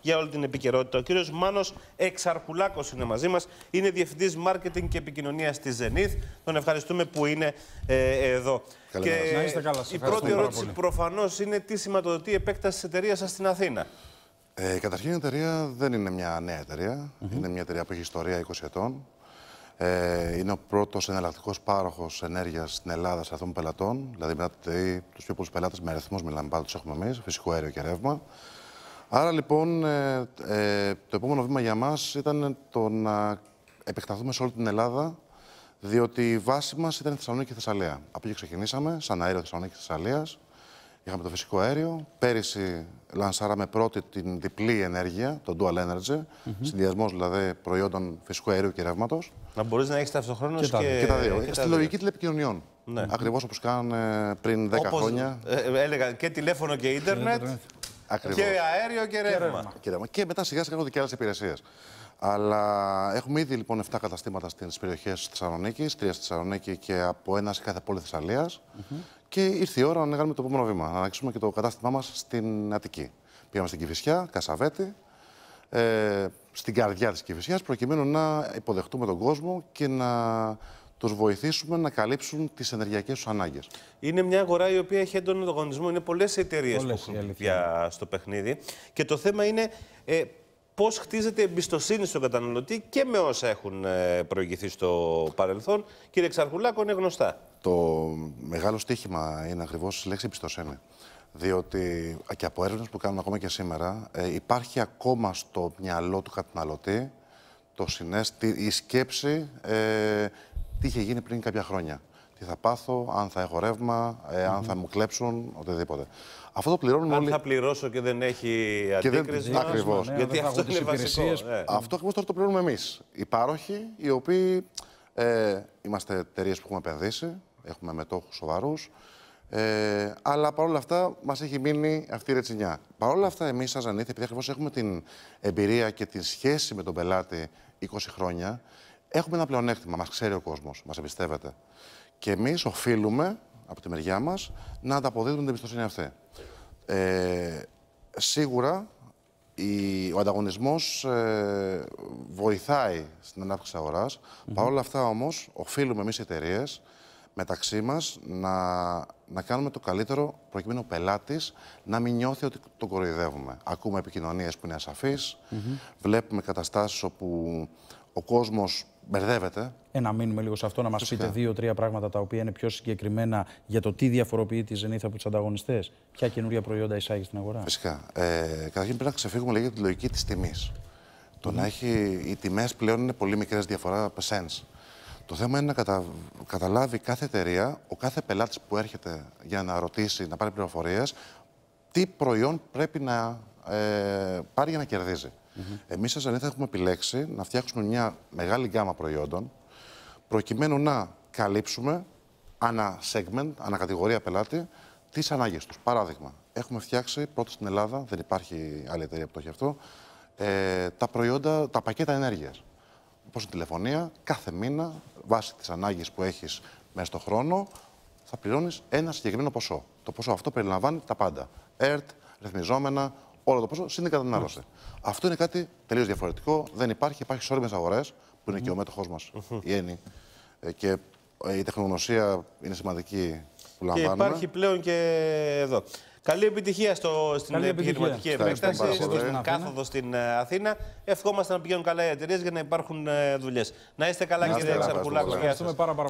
για όλη την επικαιρότητα. Ο κύριος Μάνος Εξαρχουλάκος είναι μαζί μας. Είναι διευθυντής marketing και επικοινωνίας της Zenith. Τον ευχαριστούμε που είναι ε, εδώ. Καλή και να είστε καλά. Η πρώτη ερώτηση προφανώς είναι τι σηματοδοτεί η επέκταση της εταιρείας σας στην Αθήνα. Ε, καταρχήν η εταιρεία δεν είναι μια νέα εταιρεία. Είναι μια εταιρεία που έχει ιστορία 20 ετών. Ε, είναι ο πρώτος εναλλακτικός πάροχος ενέργειας στην Ελλάδα σε αυτών πελατών. Δηλαδή, μετά τους πιο πολλούς πελάτες με αριθμούς μιλάμε πάντα, τους έχουμε εμείς, φυσικό αέριο και ρεύμα. Άρα λοιπόν ε, ε, το επόμενο βήμα για μας ήταν το να επεκταθούμε σε όλη την Ελλάδα διότι η βάση μας ήταν η Θεσσαλονίκη και Θεσσαλία. Από εκεί ξεκινήσαμε, σαν αέριο Θεσσαλονίκη και Θεσσαλίας. Είχαμε το φυσικό αέριο. Πέρυσι λανσάραμε πρώτη την διπλή ενέργεια, το dual energy, mm-hmm. συνδυασμός δηλαδή προϊόντων φυσικού αερίου και ρεύματος. Να μπορείς να έχεις ταυτοχρόνως και, και... και τα δύο. Στη λογική τηλεπικοινωνιών. Ναι. Ακριβώς όπως κάνανε πριν 10 χρόνια. Ε, έλεγα και τηλέφωνο και ίντερνετ. Ακριβώς. Και αέριο και ρεύμα. Και, ρεύμα. και μετά σιγά σιγά έχουν και άλλες υπηρεσίες. Αλλά έχουμε ήδη λοιπόν 7 καταστήματα στις περιοχές της Θεσσαλονίκης, 3 στη Θεσσαλονίκη και από ένα σε κάθε πόλη Θεσσαλίας. Mm -hmm. Και ήρθε η ώρα να κάνουμε το επόμενο βήμα, να ανοίξουμε και το κατάστημά μας στην Αττική. Πήγαμε στην Κυφυσιά, Κασαβέτη, ε, στην καρδιά της Κυφυσιάς, προκειμένου να υποδεχτούμε τον κόσμο και να τους βοηθήσουμε να καλύψουν τις ενεργειακές τους ανάγκες. Είναι μια αγορά η οποία έχει έντονο ανταγωνισμό. Είναι πολλές εταιρείες που έχουν πια στο παιχνίδι. Και το θέμα είναι ε, πώς χτίζεται εμπιστοσύνη στον καταναλωτή και με όσα έχουν ε, προηγηθεί στο παρελθόν. Κύριε Ξαρχουλάκο, είναι γνωστά. Το μεγάλο στίχημα είναι ακριβώς η λέξη εμπιστοσύνη. Διότι ε, και από έρευνες που κάνουμε ακόμα και σήμερα, ε, υπάρχει ακόμα στο μυαλό του καταναλωτή το συνέστη, η σκέψη ε, τι είχε γίνει πριν κάποια χρόνια. Τι θα πάθω, αν θα έχω ρεύμα, ε, αν θα μου κλέψουν, οτιδήποτε. Αυτό το πληρώνουμε. όλοι. Αν θα πληρώσω και δεν έχει αντίκριση. Ναι, ναι, δεν... Ακριβώ. Γιατί αυτό είναι βασικό. Ναι. Αυτό ακριβώς τώρα το πληρώνουμε εμείς. Οι πάροχοι, οι οποίοι ε, είμαστε εταιρείες που έχουμε επενδύσει, έχουμε μετόχους σοβαρούς. Ε, αλλά παρόλα αυτά μας έχει μείνει αυτή η ρετσινιά. Παρόλα αυτά, εμείς, σαν Ζανίθ, επειδή ακριβώς έχουμε την εμπειρία και τη σχέση με τον πελάτη 20 χρόνια, Έχουμε ένα πλεονέκτημα, μας ξέρει ο κόσμος, μας εμπιστεύεται. Και εμείς οφείλουμε από τη μεριά μας να ανταποδίδουμε την εμπιστοσύνη αυτή. Ε, σίγουρα η, ο ανταγωνισμός ε, βοηθάει στην ανάπτυξη αγορά. Mm Παρ' όλα αυτά όμως, οφείλουμε εμείς οι εταιρείες μεταξύ μας να, να κάνουμε το καλύτερο προκειμένου ο πελάτης να μην νιώθει ότι τον κοροϊδεύουμε. Ακούμε επικοινωνίες που είναι ασαφείς, βλέπουμε καταστάσεις όπου ο κόσμος Μπερδεύεται. Ε, να μείνουμε λίγο σε αυτό, να μας πείτε δύο-τρία πράγματα τα οποία είναι πιο συγκεκριμένα για το τι διαφοροποιεί τη Ζενήθα από τους ανταγωνιστές. Ποια καινούρια προϊόντα εισάγει στην αγορά. Φυσικά. Ε, καταρχήν πρέπει να ξεφύγουμε λίγο για τη λογική της τιμής. Mm. να έχει. Οι τιμές πλέον είναι πολύ μικρές διαφορά σέντ. Το θέμα είναι να καταλάβει κάθε εταιρεία, ο κάθε πελάτης που έρχεται για να ρωτήσει, να πάρει πληροφορίες, τι προϊόν πρέπει να ε, πάρει για να κερδίζει. Mm-hmm. Εμείς, σαν Ζανίθα, έχουμε επιλέξει να φτιάξουμε μια μεγάλη γκάμα προϊόντων προκειμένου να καλύψουμε ανά segment, ανά κατηγορία πελάτη, τις ανάγκες τους. Παράδειγμα, έχουμε φτιάξει πρώτα στην Ελλάδα, δεν υπάρχει άλλη εταιρεία που το έχει αυτό, ε, τα προϊόντα, τα πακέτα ενέργειας. Όπως η τηλεφωνία, κάθε μήνα, βάσει τις ανάγκες που έχεις μέσα στον χρόνο, θα πληρώνεις ένα συγκεκριμένο ποσό. Το ποσό αυτό περιλαμβάνει τα πάντα. ΕΡΤ, ρυθμιζόμενα, όλο το ποσό συν κατανάλωση. Αυτό είναι κάτι τελείως διαφορετικό. Δεν υπάρχει. Υπάρχει στι αγορές, που είναι και ο μέτοχός μας, η Ένη. Ε, και ε, η τεχνογνωσία είναι σημαντική που λαμβάνουμε. Και υπάρχει πλέον και εδώ. Καλή επιτυχία στο, στην Καλή επιχειρηματική επέκταση, στην κάθοδο στην ε, Αθήνα. Ευχόμαστε να πηγαίνουν καλά οι εταιρείες για να υπάρχουν δουλειές. Να είστε καλά, να κύριε πολύ.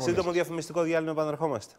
Σύντομο διαφημιστικό διάλειμμα, επαναρχόμαστε.